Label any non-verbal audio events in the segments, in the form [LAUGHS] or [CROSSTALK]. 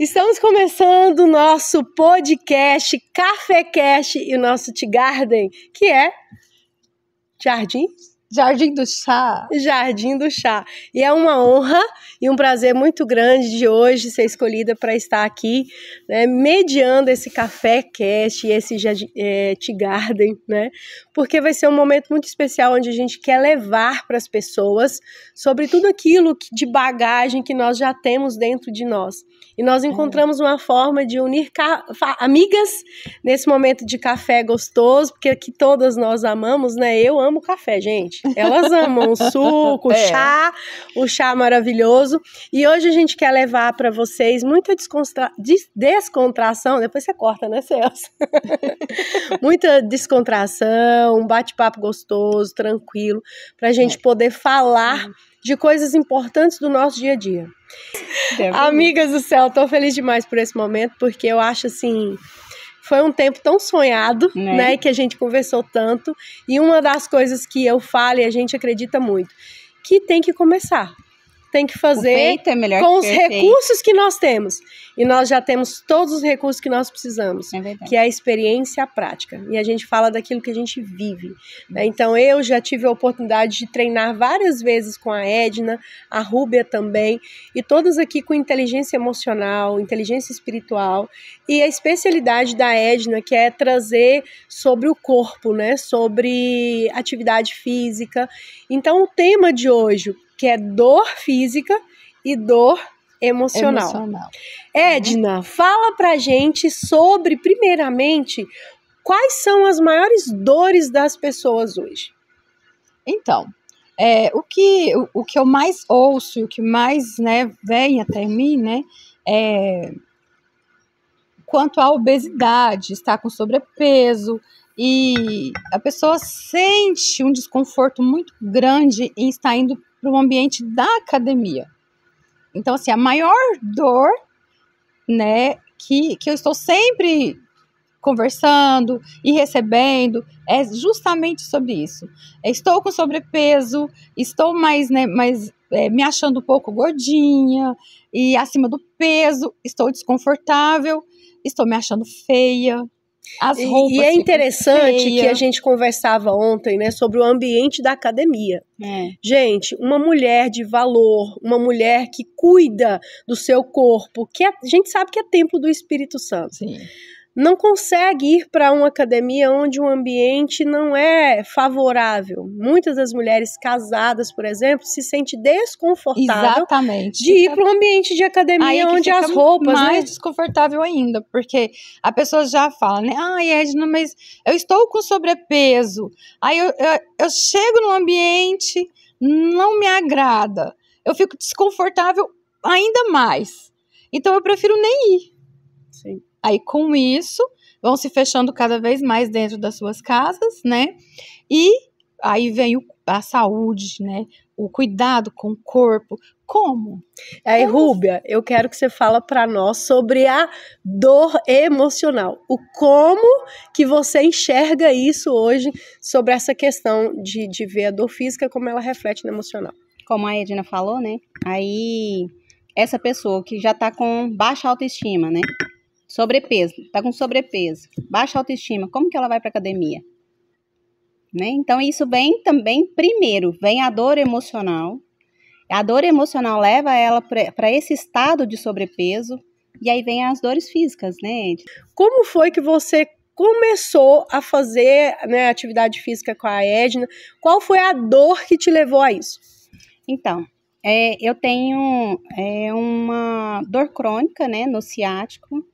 Estamos começando o nosso podcast Café Cash e o nosso Tea Garden, que é jardim Jardim do Chá. Jardim do Chá. E é uma honra e um prazer muito grande de hoje ser escolhida para estar aqui, né, mediando esse café cast e esse é, Tea Garden, né? Porque vai ser um momento muito especial onde a gente quer levar para as pessoas sobre tudo aquilo de bagagem que nós já temos dentro de nós. E nós uhum. encontramos uma forma de unir amigas nesse momento de café gostoso, porque aqui todas nós amamos, né? Eu amo café, gente. Elas amam o suco, o é. chá, o chá maravilhoso. E hoje a gente quer levar para vocês muita descontração. Depois você corta, né, Celso? [LAUGHS] muita descontração, um bate-papo gostoso, tranquilo, para a gente é. poder falar uhum. de coisas importantes do nosso dia a dia. Deve Amigas do céu, estou feliz demais por esse momento, porque eu acho assim foi um tempo tão sonhado, né? né? Que a gente conversou tanto. E uma das coisas que eu falo e a gente acredita muito, que tem que começar tem que fazer é com os recursos que nós temos. E nós já temos todos os recursos que nós precisamos, é que é a experiência a prática. E a gente fala daquilo que a gente vive. Né? Então, eu já tive a oportunidade de treinar várias vezes com a Edna, a Rúbia também, e todas aqui com inteligência emocional, inteligência espiritual. E a especialidade da Edna, que é trazer sobre o corpo, né? sobre atividade física. Então, o tema de hoje, que é dor física e dor emocional. emocional. Edna, uhum. fala pra gente sobre, primeiramente, quais são as maiores dores das pessoas hoje. Então, é, o, que, o, o, que eu mais ouço e o que mais né, vem até mim, né, é quanto à obesidade, está com sobrepeso e a pessoa sente um desconforto muito grande em estar indo para o ambiente da academia. Então, assim, a maior dor, né, que, que eu estou sempre conversando e recebendo é justamente sobre isso. É, estou com sobrepeso, estou mais, né, mais é, me achando um pouco gordinha e acima do peso, estou desconfortável, estou me achando feia, as roupas e, e é interessante que a gente conversava ontem, né, sobre o ambiente da academia. É. Gente, uma mulher de valor, uma mulher que cuida do seu corpo, que é, a gente sabe que é templo do Espírito Santo. Sim não consegue ir para uma academia onde o ambiente não é favorável. Muitas das mulheres casadas, por exemplo, se sente desconfortável Exatamente. de ir para um ambiente de academia onde as roupas né? mais né? desconfortável ainda, porque a pessoa já fala, né? Ah, Edna, mas eu estou com sobrepeso. Aí eu, eu, eu chego no ambiente, não me agrada. Eu fico desconfortável ainda mais. Então eu prefiro nem ir. Aí, com isso, vão se fechando cada vez mais dentro das suas casas, né? E aí vem o, a saúde, né? O cuidado com o corpo. Como? Aí, Como? Rúbia, eu quero que você fala para nós sobre a dor emocional. O como que você enxerga isso hoje sobre essa questão de, de ver a dor física, como ela reflete no emocional. Como a Edna falou, né? Aí essa pessoa que já tá com baixa autoestima, né? Sobrepeso, tá com sobrepeso, baixa autoestima, como que ela vai para academia? Né? Então isso vem também primeiro, vem a dor emocional. A dor emocional leva ela para esse estado de sobrepeso e aí vem as dores físicas, né? Como foi que você começou a fazer né, atividade física com a Edna? Qual foi a dor que te levou a isso? Então, é, eu tenho é, uma dor crônica, né, no ciático,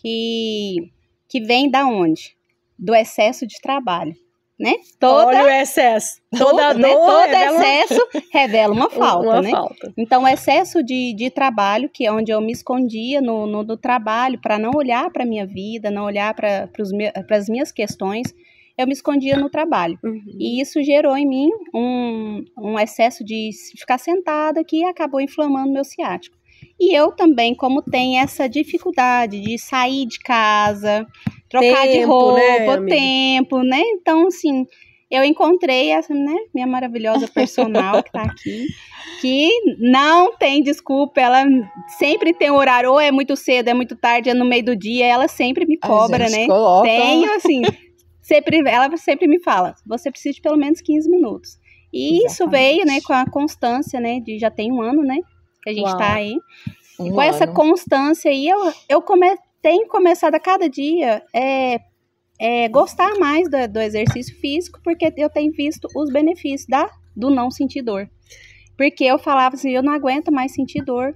que, que vem da onde? Do excesso de trabalho. Né? Toda, Olha o excesso. Toda, toda né? Todo revela... excesso revela uma [LAUGHS] falta, uma né? Falta. Então, o excesso de, de trabalho, que é onde eu me escondia no, no, trabalho para não olhar para a minha vida, não olhar para as minhas questões, eu me escondia no trabalho. Uhum. E isso gerou em mim um, um excesso de ficar sentada que acabou inflamando meu ciático. E eu também, como tem essa dificuldade de sair de casa, trocar tempo, de né, roupa, né, tempo, né? Então, assim, eu encontrei essa, né, minha maravilhosa personal que tá aqui, que não tem desculpa, ela sempre tem um horário, ou é muito cedo, é muito tarde, é no meio do dia, ela sempre me cobra, né? Coloca. Tenho, assim, sempre, ela sempre me fala, você precisa de pelo menos 15 minutos. E Exatamente. isso veio, né, com a constância, né, de já tem um ano, né, que a gente está aí. Um e com ano. essa constância aí, eu, eu come, tenho começado a cada dia é, é, gostar mais do, do, exercício físico, porque eu tenho visto os benefícios da, do não sentir dor. Porque eu falava assim, eu não aguento mais sentir dor.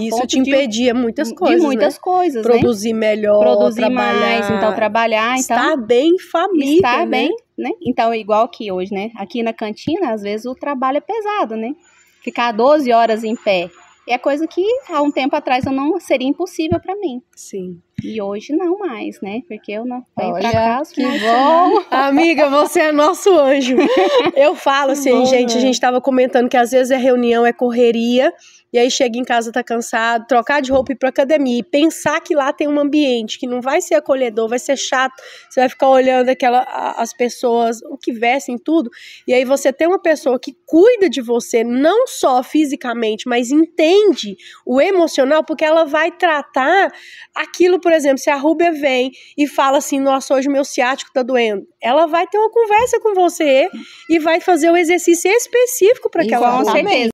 Isso te impedia de, muitas coisas. De muitas né? coisas. Né? Produzir né? melhor, produzir mais, então trabalhar. Então, estar bem família. Estar né? bem, né? Então, igual que hoje, né? Aqui na cantina, às vezes o trabalho é pesado, né? ficar 12 horas em pé. é coisa que há um tempo atrás eu não seria impossível para mim. Sim. E hoje não mais, né? Porque eu não venho para casa. que bom. [LAUGHS] Amiga, você é nosso anjo. [LAUGHS] Eu falo assim, bom, gente, né? a gente estava comentando que às vezes a é reunião é correria, e aí chega em casa, tá cansado, trocar de roupa e ir pra academia, e pensar que lá tem um ambiente que não vai ser acolhedor, vai ser chato, você vai ficar olhando aquela, as pessoas, o que vestem, tudo, e aí você tem uma pessoa que cuida de você, não só fisicamente, mas entende o emocional, porque ela vai tratar aquilo, por exemplo, se a Rúbia vem e fala assim, nossa, hoje meu ciático tá doendo, ela vai ter uma conversa com você e vai fazer um exercício específico para aquela Igual, rúbia.